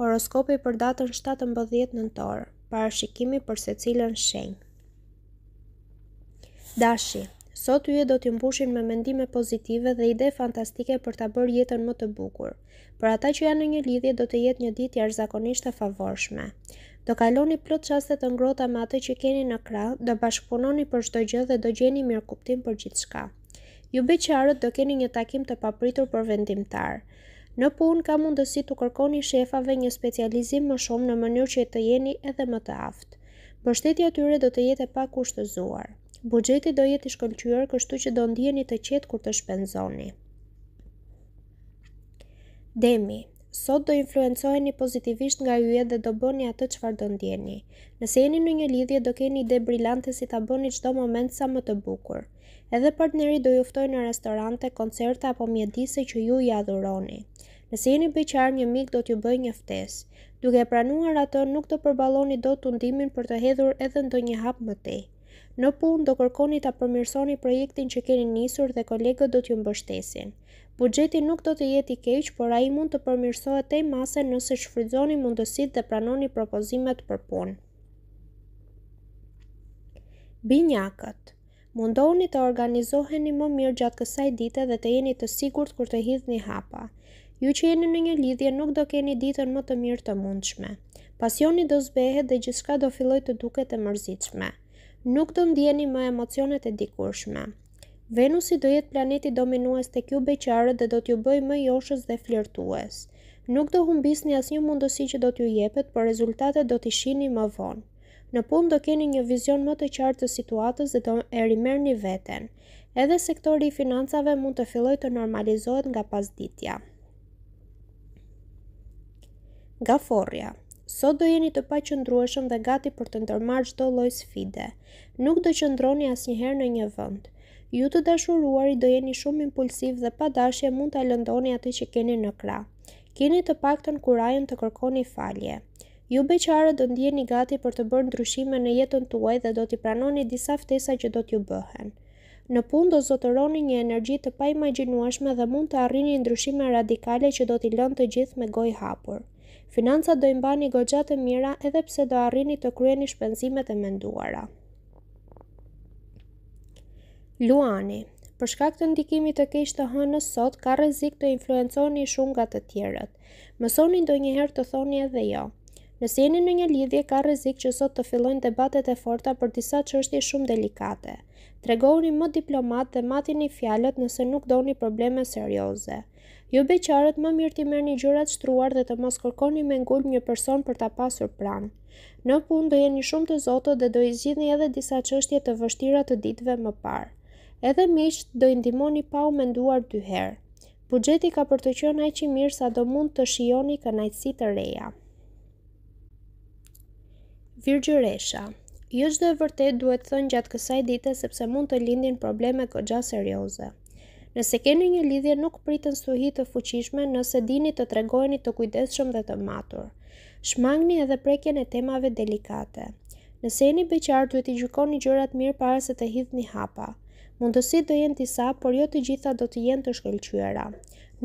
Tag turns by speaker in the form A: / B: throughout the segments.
A: Horoskopi për datën 17 nëntor. Parashikimi për secilën shenjë. Dashi, sot ju do t'ju mbushin me mendime pozitive dhe ide fantastike për ta bërë jetën më të bukur. Për ata që janë në një lidhje do të jetë një ditë jashtëzakonisht e favorshme. Do kaloni plot çaste të ngrohta me atë që keni në krah, do bashkëpunoni për çdo gjë dhe do gjeni mirëkuptim për gjithçka. Ju beqarët do keni një takim të papritur për vendimtar. Në punë ka mundësi të kërkoni shefave një specializim më shumë në mënyrë që të jeni edhe më të aftë. Mbështetja tyre do të jetë e pa kushtëzuar. Bugjeti do jetë i shkëlqyer, kështu që do ndiheni të qetë kur të shpenzoni. Demi Sot do influencoheni pozitivisht nga yjet dhe do bëni atë çfarë do ndjeni. Nëse jeni në një lidhje do keni ide brillante si ta bëni çdo moment sa më të bukur edhe partneri do juftoj në restorante, koncerte apo mjedise që ju i adhuroni. Nëse jeni beqar, një mik do t'ju bëj një ftes. Duke e pranuar atë, nuk të përbaloni do të për të hedhur edhe ndo një hap më te. Në pun, do kërkoni të përmirësoni projektin që keni nisur dhe kolegët do t'ju mbështesin. Bugjeti nuk do të jeti keq, por a i mund të përmirësohet e mase nëse shfridzoni mundësit dhe pranoni propozimet për punë. Binjakët mundohuni të organizoheni më mirë gjatë kësaj dite dhe të jeni të sigurt kur të hidhni hapa. Ju që jeni në një lidhje nuk do keni ditën më të mirë të mundshme. Pasioni do zbehet dhe gjithçka do filloj të duket e mërzitshme. Nuk do ndjeni më emocionet e dikurshme. Venusi do jetë planeti dominues të kjo beqarët dhe do t'ju bëj më joshës dhe flirtues. Nuk do humbis një asë një mundësi që do t'ju jepet, për rezultate do t'i shini më vonë. Në punë do keni një vizion më të qartë të situatës dhe do e rimerni veten. Edhe sektori i financave mund të filloj të normalizohet nga pas ditja. Ga forja Sot do jeni të pa qëndrueshëm dhe gati për të ndërmarë gjdo loj sfide. Nuk do qëndroni as njëherë në një vënd. Ju të dashuruari do jeni shumë impulsiv dhe pa dashje mund të alëndoni atë që keni në kra. Keni të pakton kurajën të Kërkoni falje. Ju beqarët do ndjeni gati për të bërë ndryshime në jetën tuaj dhe do t'i pranoni disa ftesa që do t'ju bëhen. Në pun do zotëroni një energji të pa imaginuashme dhe mund të arrini ndryshime radikale që do t'i lënë të gjithë me goj hapur. Financat do imbani gogjatë të mira edhe pse do arrini të kryeni shpenzimet e menduara. Luani Për shkak të ndikimit të keq të hënës sot, ka rrezik të influenconi shumë nga të tjerët. Mësoni ndonjëherë të thoni edhe jo. Ja. Nëse jeni në një lidhje, ka rrezik që sot të fillojnë debatet e forta për disa çështje shumë delikate. Tregoni më diplomat dhe matini fjalët nëse nuk doni probleme serioze. Ju beqarët më mirë t'i merrni gjërat shtruar dhe të mos kërkoni me ngulm një person për ta pasur pranë. Në punë do jeni shumë të zotët dhe do i zgjidhni edhe disa çështje të vështira të ditëve më parë. Edhe miqt do i ndihmoni pa u menduar dy herë. Buxheti ka për të qenë aq i mirë sa do mund të shijoni kënaqësi të reja. Virgjëresha Jo çdo dhe vërtet duhet thënë gjatë kësaj dite sepse mund të lindin probleme gjatë serioze. Nëse keni një lidhje nuk pritën stuhi të fuqishme nëse dini të tregojni të kujdesshëm dhe të matur. Shmangni edhe prekjen e temave delikate. Nëse jeni beqar duhet i gjykoni gjërat mirë para se të hidhni hapa. Mundësit do jenë disa, por jo të gjitha do të jenë të shkëlqyera.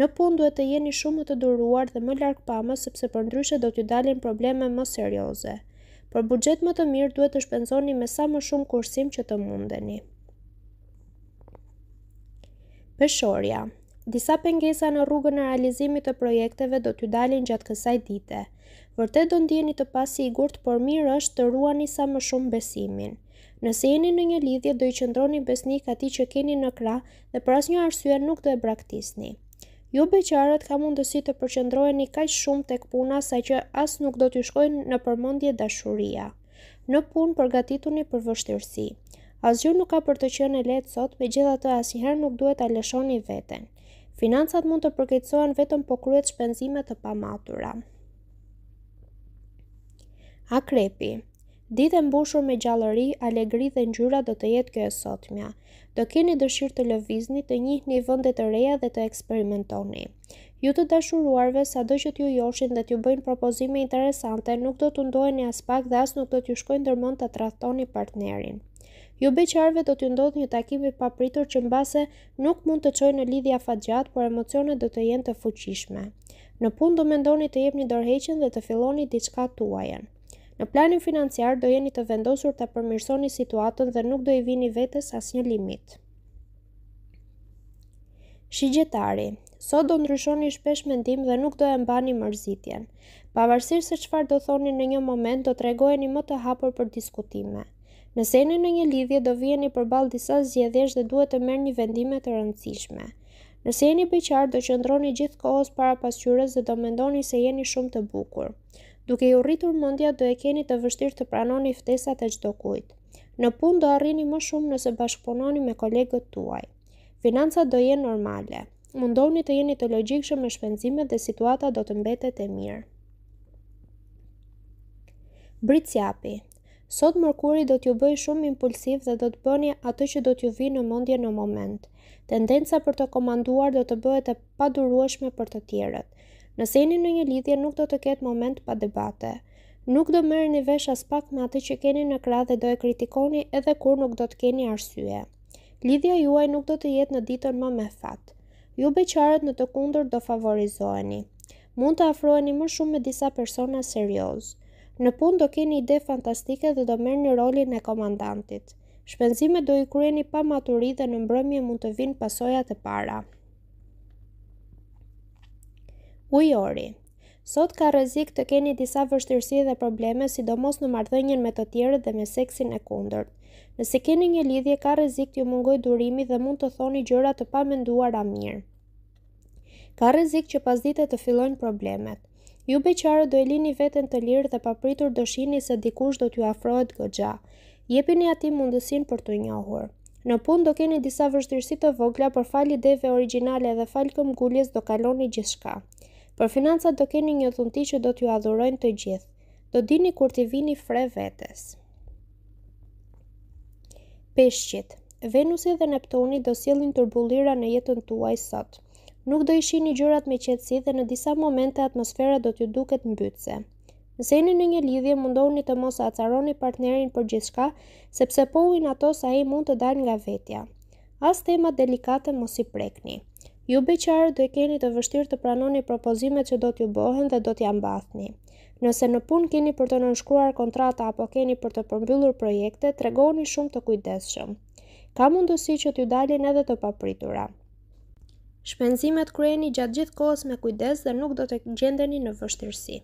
A: Në pun duhet të jeni shumë të duruar dhe më larkë pama sepse për ndryshe do t'ju dalin probleme më serioze për buxhet më të mirë duhet të shpenzoni me sa më shumë kursim që të mundeni. Peshorja. Disa pengesa në rrugën e realizimit të projekteve do t'ju dalin gjatë kësaj dite. Vërtet do ndjeni të pasigurt, por mirë është të ruani sa më shumë besimin. Nëse jeni në një lidhje do i qëndroni besnik atij që keni në krah dhe për asnjë arsye nuk do e braktisni. Jo beqarët ka mundësi të një kaq shumë tek puna sa që as nuk do të shkojnë në përmendje dashuria. Në punë përgatituni për vështirësi. Asgjë nuk ka për të qenë e lehtë sot, megjithatë asnjëherë nuk duhet ta lëshoni veten. Financat mund të përkeqësohen vetëm po kryet shpenzime të pamatura. Akrepi. Ditë mbushur me gjallëri, alegri dhe ngjyra do të jetë kjo e sotmja. Do keni dëshirë të lëvizni, të njihni vende të reja dhe të eksperimentoni. Ju të dashuruarve, sa do që t'ju joshin dhe t'ju bëjnë propozime interesante, nuk do t'u ndoheni as pak dhe as nuk do t'ju shkojnë dërmon të tradhtoni partnerin. Ju beqarve do t'ju ndodhë një takim i papritur që mbase nuk mund të qojnë në lidhja fa gjatë, por emocionet do të jenë të fuqishme. Në pun do mendoni të jep një dhe të filoni diçka tuajen. Në planin financiar do jeni të vendosur të përmirësoni situatën dhe nuk do i vini vetës as një limit. Shigjetari Sot do ndryshoni shpesh mendim dhe nuk do e mbani mërzitjen. Pavarësirë se qëfar do thoni në një moment, do të regojeni më të hapur për diskutime. Nëse jeni në një lidhje, do vijeni për balë disa zjedhesh dhe duhet të merë një vendime të rëndësishme. Nëse jeni pëjqarë, do qëndroni gjithë kohës para pasqyres dhe do mendoni se jeni shumë të bukur. Duke ju rritur mundja do e keni të vështirë të pranoni ftesat e çdo kujt. Në punë do arrini më shumë nëse bashkëpunoni me kolegët tuaj. Financat do jenë normale. Mundoni të jeni të logjikshëm me shpenzimet dhe situata do të mbetet e mirë. Britsjapi. Sot Merkuri do t'ju bëj shumë impulsiv dhe do të bëni atë që do t'ju vi në mendje në moment. Tendenca për të komanduar do të bëhet e padurueshme për të tjerët. Nëse jeni në një lidhje nuk do të ketë moment pa debate. Nuk do merrni një vesh as pak me atë që keni në krah dhe do e kritikoni edhe kur nuk do të keni arsye. Lidhja juaj nuk do të jetë në ditën më me fat. Ju beqarët në të kundër do favorizoheni. Mund të afroheni më shumë me disa persona serioz. Në pun do keni ide fantastike dhe do merë një rolin e komandantit. Shpenzime do i kryeni pa maturit dhe në mbrëmje mund të vinë pasojat e para. Ujori Sot ka rrezik të keni disa vështërsi dhe probleme si do mos në marrëdhënien me të tjere dhe me seksin e kunder. Nëse keni një lidhje, ka rrezik të ju mungoj durimi dhe mund të thoni gjëra të pa a mirë. Ka rrezik që pas dite të fillojnë problemet. Ju beqarë do e lini vetën të lirë dhe papritur dëshini se dikush do t'ju afrohet gëgja. Jepini ati mundësin për të njohur. Në pun do keni disa vështërsi të vogla, për fali deve originale dhe fali këmgulljes do kaloni gjithka. Për financat do keni një dhunti që do t'ju adhurojnë të gjithë. Do dini kur t'i vini fre vetes. Peshqit Venusi dhe Neptoni do sjellin turbullira në jetën tuaj sot. Nuk do i shihni gjërat me qetësi dhe në disa momente atmosfera do t'ju duket mbytyse. Nëse jeni në një lidhje, mundohuni të mos acaroni partnerin për gjithçka, sepse po uin ato sa ai mund të dalë nga vetja. As tema delikate mos i prekni. Ju beqarë dhe keni të vështirë të pranoni propozimet që do t'ju bohen dhe do t'ja mbathni. Nëse në pun keni për të nënshkruar kontrata apo keni për të përmbyllur projekte, tregoni shumë të kujdeshëm. Ka mundësi që t'ju dalin edhe të papritura. Shpenzimet kreni gjatë gjithë kohës me kujdes dhe nuk do të gjendeni në vështirësi.